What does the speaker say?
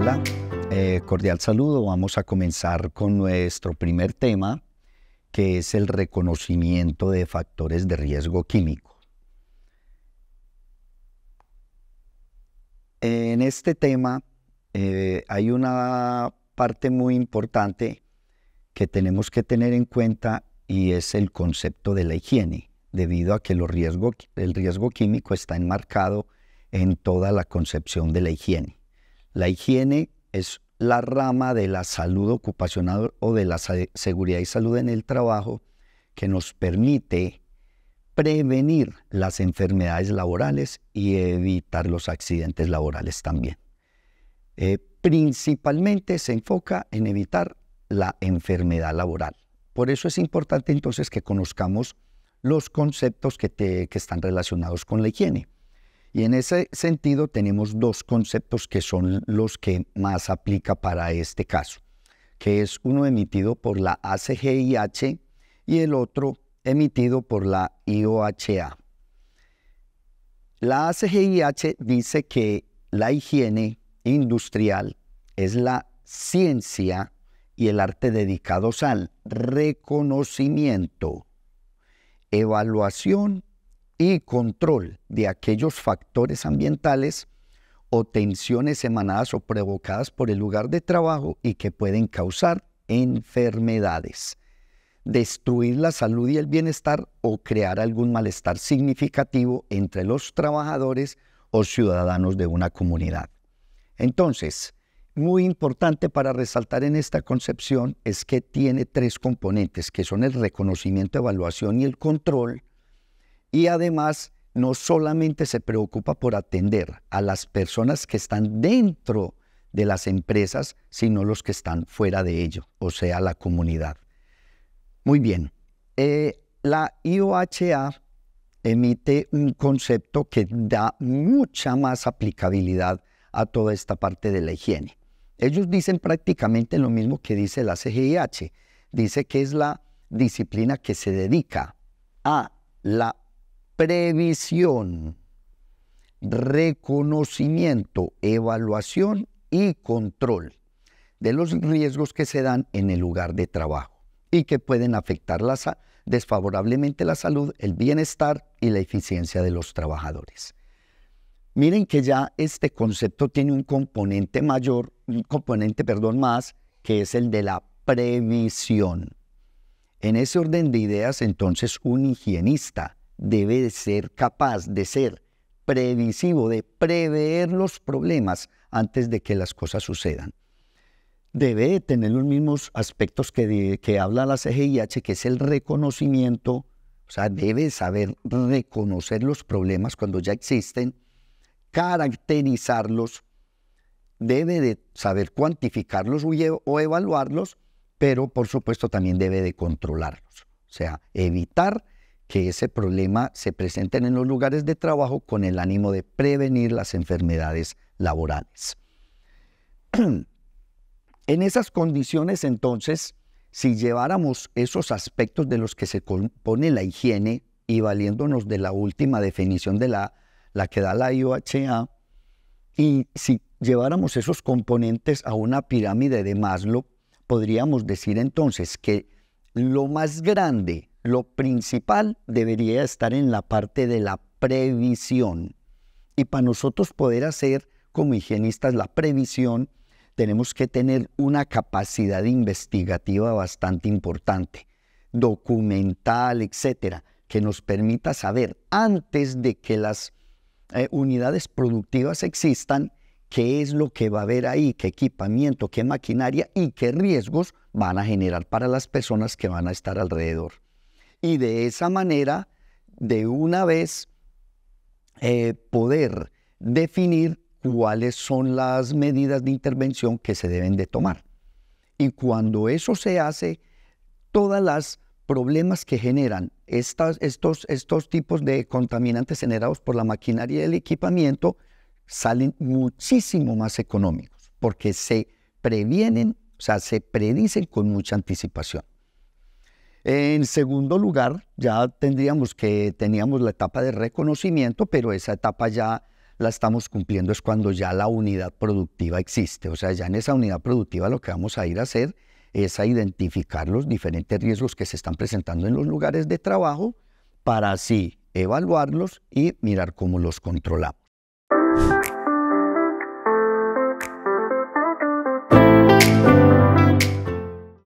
Hola, eh, cordial saludo. Vamos a comenzar con nuestro primer tema, que es el reconocimiento de factores de riesgo químico. En este tema eh, hay una parte muy importante que tenemos que tener en cuenta y es el concepto de la higiene, debido a que el riesgo químico está enmarcado en toda la concepción de la higiene. La higiene es la rama de la salud ocupacional o de la seguridad y salud en el trabajo que nos permite prevenir las enfermedades laborales y evitar los accidentes laborales también. Eh, principalmente se enfoca en evitar la enfermedad laboral. Por eso es importante entonces que conozcamos los conceptos que están relacionados con la higiene. Y en ese sentido tenemos dos conceptos que son los que más aplica para este caso, que es uno emitido por la ACGIH y el otro emitido por la IOHA. La ACGIH dice que la higiene industrial es la ciencia y el arte dedicados al reconocimiento, evaluación y control de aquellos factores ambientales o tensiones emanadas o provocadas por el lugar de trabajo y que pueden causar enfermedades, destruir la salud y el bienestar o crear algún malestar significativo entre los trabajadores o ciudadanos de una comunidad. Entonces, muy importante para resaltar en esta concepción es que tiene tres componentes, que son el reconocimiento, evaluación y el control, y además no solamente se preocupa por atender a las personas que están dentro de las empresas, sino los que están fuera de ello, o sea, la comunidad. Muy bien, eh, la IOHA emite un concepto que da mucha más aplicabilidad a toda esta parte de la higiene. Ellos dicen prácticamente lo mismo que dice la CGIH. Dice que es la disciplina que se dedica a la previsión, reconocimiento, evaluación y control de los riesgos que se dan en el lugar de trabajo y que pueden afectar desfavorablemente la salud, el bienestar y la eficiencia de los trabajadores. Miren que ya este concepto tiene un componente mayor, un componente, perdón, más, que es el de la previsión. En ese orden de ideas, entonces, un higienista debe ser capaz de ser previsivo, de prever los problemas antes de que las cosas sucedan. Debe tener los mismos aspectos que, habla la CGIH, que es el reconocimiento, o sea, debe saber reconocer los problemas cuando ya existen, caracterizarlos, debe de saber cuantificarlos o evaluarlos, pero por supuesto también debe de controlarlos, o sea, evitar que ese problema se presente en los lugares de trabajo con el ánimo de prevenir las enfermedades laborales. en esas condiciones, entonces, si lleváramos esos aspectos de los que se compone la higiene y valiéndonos de la última definición de la, la que da la IOHA, y si lleváramos esos componentes a una pirámide de Maslow, podríamos decir entonces que lo más grande lo principal debería estar en la parte de la previsión. Y para nosotros poder hacer como higienistas la previsión, tenemos que tener una capacidad investigativa bastante importante, documental, etcétera, que nos permita saber antes de que las eh, unidades productivas existan qué es lo que va a haber ahí, qué equipamiento, qué maquinaria y qué riesgos van a generar para las personas que van a estar alrededor y de esa manera, de una vez, eh, poder definir cuáles son las medidas de intervención que se deben de tomar. Y cuando eso se hace, todas las problemas que generan estos, estos tipos de contaminantes generados por la maquinaria y el equipamiento salen muchísimo más económicos, porque se previenen, o sea, se predicen con mucha anticipación. En segundo lugar, ya tendríamos que teníamos la etapa de reconocimiento, pero esa etapa ya la estamos cumpliendo es cuando ya la unidad productiva existe. O sea, ya en esa unidad productiva lo que vamos a ir a hacer es a identificar los diferentes riesgos que se están presentando en los lugares de trabajo para así evaluarlos y mirar cómo los controlamos.